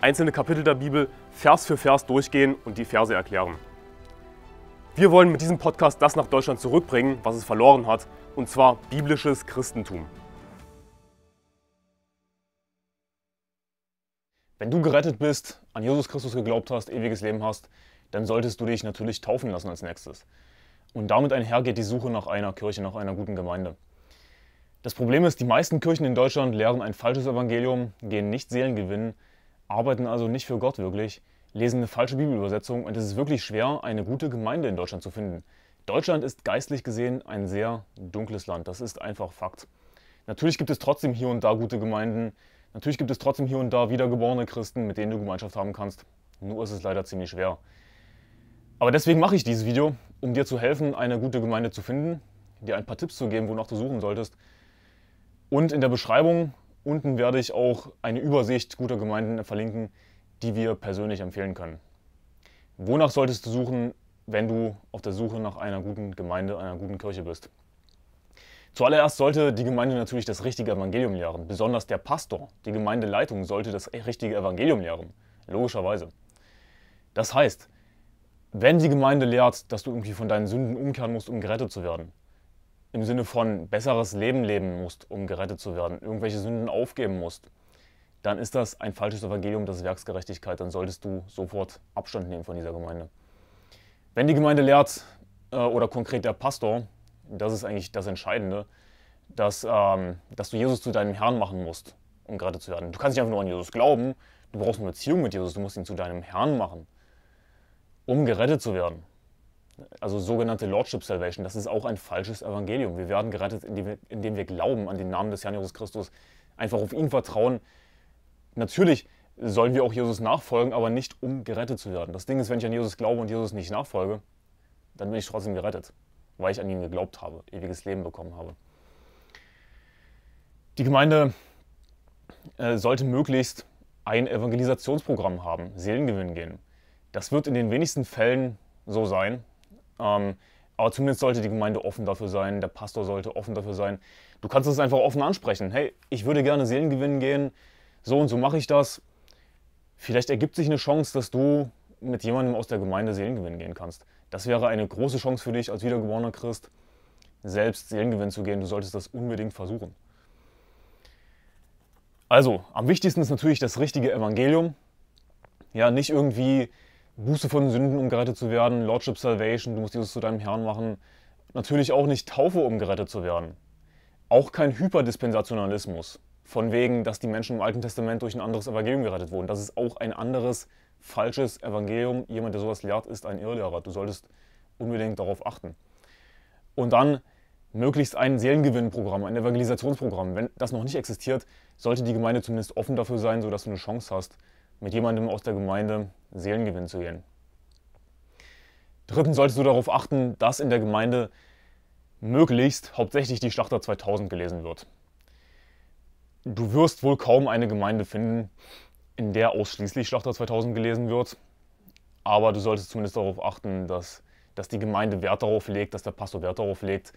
einzelne Kapitel der Bibel Vers für Vers durchgehen und die Verse erklären. Wir wollen mit diesem Podcast das nach Deutschland zurückbringen, was es verloren hat, und zwar biblisches Christentum. Wenn du gerettet bist, an Jesus Christus geglaubt hast, ewiges Leben hast, dann solltest du dich natürlich taufen lassen als nächstes. Und damit einher geht die Suche nach einer Kirche, nach einer guten Gemeinde. Das Problem ist, die meisten Kirchen in Deutschland lehren ein falsches Evangelium, gehen nicht Seelen gewinnen arbeiten also nicht für Gott wirklich, lesen eine falsche Bibelübersetzung und es ist wirklich schwer, eine gute Gemeinde in Deutschland zu finden. Deutschland ist geistlich gesehen ein sehr dunkles Land, das ist einfach Fakt. Natürlich gibt es trotzdem hier und da gute Gemeinden, natürlich gibt es trotzdem hier und da wiedergeborene Christen, mit denen du Gemeinschaft haben kannst, nur ist es leider ziemlich schwer. Aber deswegen mache ich dieses Video, um dir zu helfen, eine gute Gemeinde zu finden, dir ein paar Tipps zu geben, wonach du suchen solltest. Und in der Beschreibung Unten werde ich auch eine Übersicht guter Gemeinden verlinken, die wir persönlich empfehlen können. Wonach solltest du suchen, wenn du auf der Suche nach einer guten Gemeinde, einer guten Kirche bist? Zuallererst sollte die Gemeinde natürlich das richtige Evangelium lehren. Besonders der Pastor, die Gemeindeleitung sollte das richtige Evangelium lehren. Logischerweise. Das heißt, wenn die Gemeinde lehrt, dass du irgendwie von deinen Sünden umkehren musst, um gerettet zu werden, im Sinne von besseres Leben leben musst, um gerettet zu werden, irgendwelche Sünden aufgeben musst, dann ist das ein falsches Evangelium, das ist Werksgerechtigkeit. Dann solltest du sofort Abstand nehmen von dieser Gemeinde. Wenn die Gemeinde lehrt, äh, oder konkret der Pastor, das ist eigentlich das Entscheidende, dass, ähm, dass du Jesus zu deinem Herrn machen musst, um gerettet zu werden. Du kannst nicht einfach nur an Jesus glauben, du brauchst eine Beziehung mit Jesus, du musst ihn zu deinem Herrn machen, um gerettet zu werden. Also sogenannte Lordship Salvation, das ist auch ein falsches Evangelium. Wir werden gerettet, indem wir, glauben an den Namen des Herrn Jesus Christus, einfach auf ihn vertrauen. Natürlich sollen wir auch Jesus nachfolgen, aber nicht um gerettet zu werden. Das Ding ist, wenn ich an Jesus glaube und Jesus nicht nachfolge, dann bin ich trotzdem gerettet, weil ich an ihn geglaubt habe, ewiges Leben bekommen habe. Die Gemeinde äh, sollte möglichst ein Evangelisationsprogramm haben, Seelengewinn gehen. Das wird in den wenigsten Fällen so sein. Ähm, aber zumindest sollte die Gemeinde offen dafür sein, der Pastor sollte offen dafür sein. Du kannst es einfach offen ansprechen. Hey, ich würde gerne Seelen gehen, so und so mache ich das. Vielleicht ergibt sich eine Chance, dass du mit jemandem aus der Gemeinde Seelen gehen kannst. Das wäre eine große Chance für dich als wiedergeborener Christ, selbst Seelen zu gehen. Du solltest das unbedingt versuchen. Also, am wichtigsten ist natürlich das richtige Evangelium. Ja, nicht irgendwie Buße von Sünden, um gerettet zu werden, Lordship Salvation, du musst Jesus zu deinem Herrn machen. Natürlich auch nicht Taufe, um gerettet zu werden. Auch kein Hyperdispensationalismus, von wegen, dass die Menschen im Alten Testament durch ein anderes Evangelium gerettet wurden. Das ist auch ein anderes, falsches Evangelium. Jemand, der sowas lehrt, ist ein Irrlehrer. Du solltest unbedingt darauf achten. Und dann möglichst ein Seelengewinnprogramm, ein Evangelisationsprogramm. Wenn das noch nicht existiert, sollte die Gemeinde zumindest offen dafür sein, sodass du eine Chance hast, mit jemandem aus der Gemeinde Seelengewinn zu gehen. Drittens solltest du darauf achten, dass in der Gemeinde möglichst hauptsächlich die Schlachter 2000 gelesen wird. Du wirst wohl kaum eine Gemeinde finden, in der ausschließlich Schlachter 2000 gelesen wird, aber du solltest zumindest darauf achten, dass, dass die Gemeinde Wert darauf legt, dass der Pastor Wert darauf legt,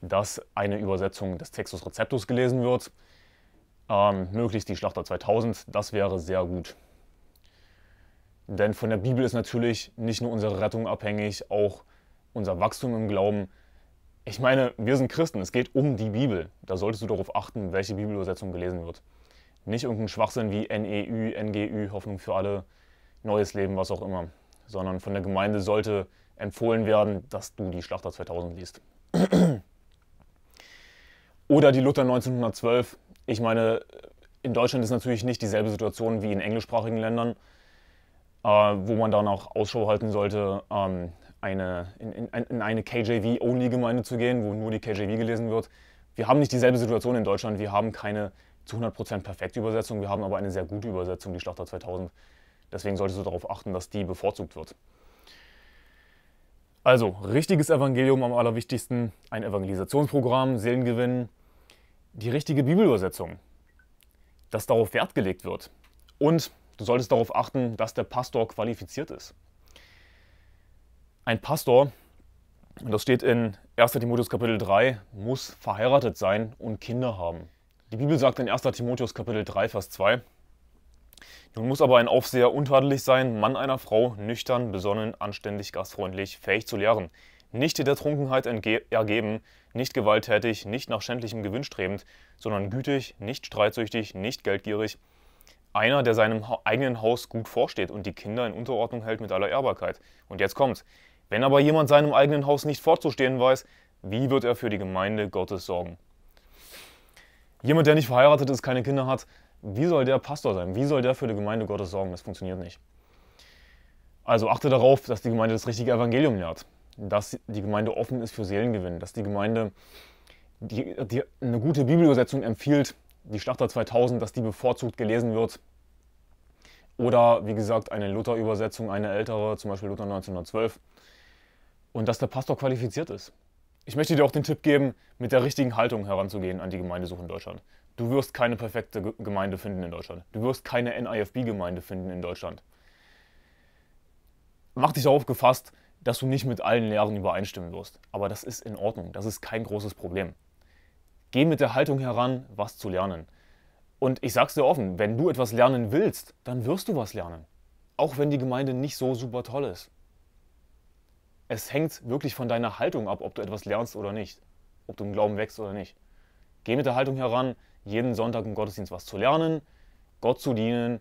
dass eine Übersetzung des Textus Receptus gelesen wird. Ähm, möglichst die Schlachter 2000, das wäre sehr gut. Denn von der Bibel ist natürlich nicht nur unsere Rettung abhängig, auch unser Wachstum im Glauben. Ich meine, wir sind Christen, es geht um die Bibel. Da solltest du darauf achten, welche Bibelübersetzung gelesen wird. Nicht irgendein Schwachsinn wie NEU, NGU, Hoffnung für alle, neues Leben, was auch immer. Sondern von der Gemeinde sollte empfohlen werden, dass du die Schlachter 2000 liest. Oder die Luther 1912. Ich meine, in Deutschland ist natürlich nicht dieselbe Situation wie in englischsprachigen Ländern äh, wo man dann auch Ausschau halten sollte, ähm, eine, in, in, in eine KJV-Only-Gemeinde zu gehen, wo nur die KJV gelesen wird. Wir haben nicht dieselbe Situation in Deutschland. Wir haben keine zu 100% perfekte Übersetzung. Wir haben aber eine sehr gute Übersetzung, die Schlachter 2000. Deswegen solltest du darauf achten, dass die bevorzugt wird. Also, richtiges Evangelium am allerwichtigsten, ein Evangelisationsprogramm, Seelengewinn, die richtige Bibelübersetzung, dass darauf Wert gelegt wird und Du solltest darauf achten, dass der Pastor qualifiziert ist. Ein Pastor, und das steht in 1. Timotheus Kapitel 3, muss verheiratet sein und Kinder haben. Die Bibel sagt in 1. Timotheus Kapitel 3, Vers 2, nun muss aber ein Aufseher untadelig sein, Mann einer Frau, nüchtern, besonnen, anständig, gastfreundlich, fähig zu lehren, nicht der Trunkenheit ergeben, nicht gewalttätig, nicht nach schändlichem Gewinn strebend, sondern gütig, nicht streitsüchtig, nicht geldgierig, einer, der seinem eigenen Haus gut vorsteht und die Kinder in Unterordnung hält mit aller Ehrbarkeit. Und jetzt kommt's. Wenn aber jemand seinem eigenen Haus nicht vorzustehen weiß, wie wird er für die Gemeinde Gottes sorgen? Jemand, der nicht verheiratet ist, keine Kinder hat, wie soll der Pastor sein? Wie soll der für die Gemeinde Gottes sorgen? Das funktioniert nicht. Also achte darauf, dass die Gemeinde das richtige Evangelium lehrt, dass die Gemeinde offen ist für Seelengewinn, dass die Gemeinde die, die eine gute Bibelübersetzung empfiehlt, die Schlachter 2000, dass die bevorzugt gelesen wird. Oder wie gesagt eine Luther-Übersetzung, eine ältere, zum Beispiel Luther 1912. Und dass der Pastor qualifiziert ist. Ich möchte dir auch den Tipp geben, mit der richtigen Haltung heranzugehen an die Gemeindesuche in Deutschland. Du wirst keine perfekte Gemeinde finden in Deutschland. Du wirst keine NIFB-Gemeinde finden in Deutschland. Mach dich darauf gefasst, dass du nicht mit allen Lehren übereinstimmen wirst. Aber das ist in Ordnung. Das ist kein großes Problem. Geh mit der Haltung heran, was zu lernen. Und ich sag's dir offen, wenn du etwas lernen willst, dann wirst du was lernen. Auch wenn die Gemeinde nicht so super toll ist. Es hängt wirklich von deiner Haltung ab, ob du etwas lernst oder nicht. Ob du im Glauben wächst oder nicht. Geh mit der Haltung heran, jeden Sonntag im Gottesdienst was zu lernen, Gott zu dienen.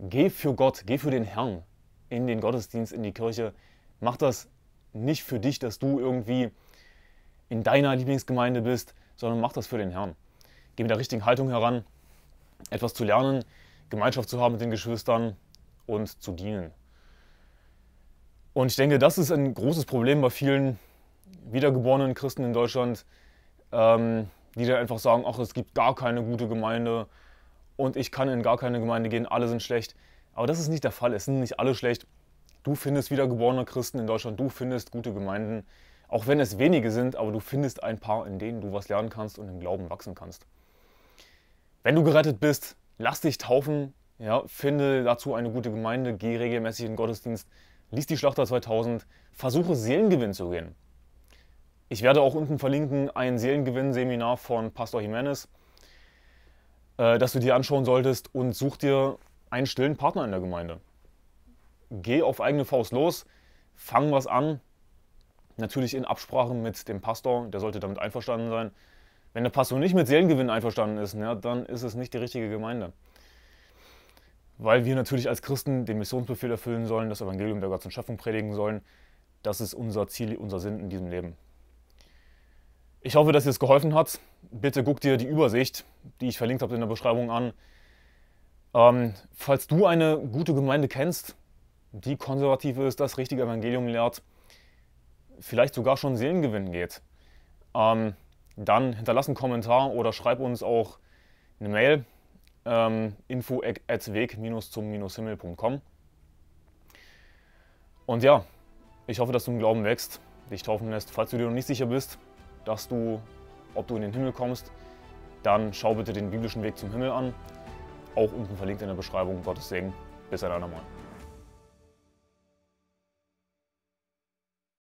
Geh für Gott, geh für den Herrn in den Gottesdienst, in die Kirche. Mach das nicht für dich, dass du irgendwie in deiner Lieblingsgemeinde bist, sondern mach das für den Herrn. Geh mit der richtigen Haltung heran, etwas zu lernen, Gemeinschaft zu haben mit den Geschwistern und zu dienen. Und ich denke, das ist ein großes Problem bei vielen wiedergeborenen Christen in Deutschland, ähm, die dann einfach sagen, ach, es gibt gar keine gute Gemeinde und ich kann in gar keine Gemeinde gehen, alle sind schlecht. Aber das ist nicht der Fall, es sind nicht alle schlecht. Du findest wiedergeborene Christen in Deutschland, du findest gute Gemeinden. Auch wenn es wenige sind, aber du findest ein paar, in denen du was lernen kannst und im Glauben wachsen kannst. Wenn du gerettet bist, lass dich taufen, ja, finde dazu eine gute Gemeinde, geh regelmäßig in den Gottesdienst, lies die Schlachter 2000, versuche Seelengewinn zu gehen. Ich werde auch unten verlinken ein Seelengewinn-Seminar von Pastor Jimenez, äh, das du dir anschauen solltest und such dir einen stillen Partner in der Gemeinde. Geh auf eigene Faust los, fang was an, Natürlich in Absprache mit dem Pastor, der sollte damit einverstanden sein. Wenn der Pastor nicht mit Seelengewinn einverstanden ist, ja, dann ist es nicht die richtige Gemeinde. Weil wir natürlich als Christen den Missionsbefehl erfüllen sollen, das Evangelium der ganzen Schöpfung predigen sollen. Das ist unser Ziel, unser Sinn in diesem Leben. Ich hoffe, dass ihr es geholfen hat. Bitte guck dir die Übersicht, die ich verlinkt habe in der Beschreibung an. Ähm, falls du eine gute Gemeinde kennst, die konservativ ist, das richtige Evangelium lehrt, vielleicht sogar schon Seelengewinn geht, ähm, dann hinterlass einen Kommentar oder schreib uns auch eine Mail ähm, info at weg-zum-himmel.com. Und ja, ich hoffe, dass du im Glauben wächst, dich taufen lässt. Falls du dir noch nicht sicher bist, dass du, ob du in den Himmel kommst, dann schau bitte den biblischen Weg zum Himmel an. Auch unten verlinkt in der Beschreibung. Gottes Segen. Bis ein andermal.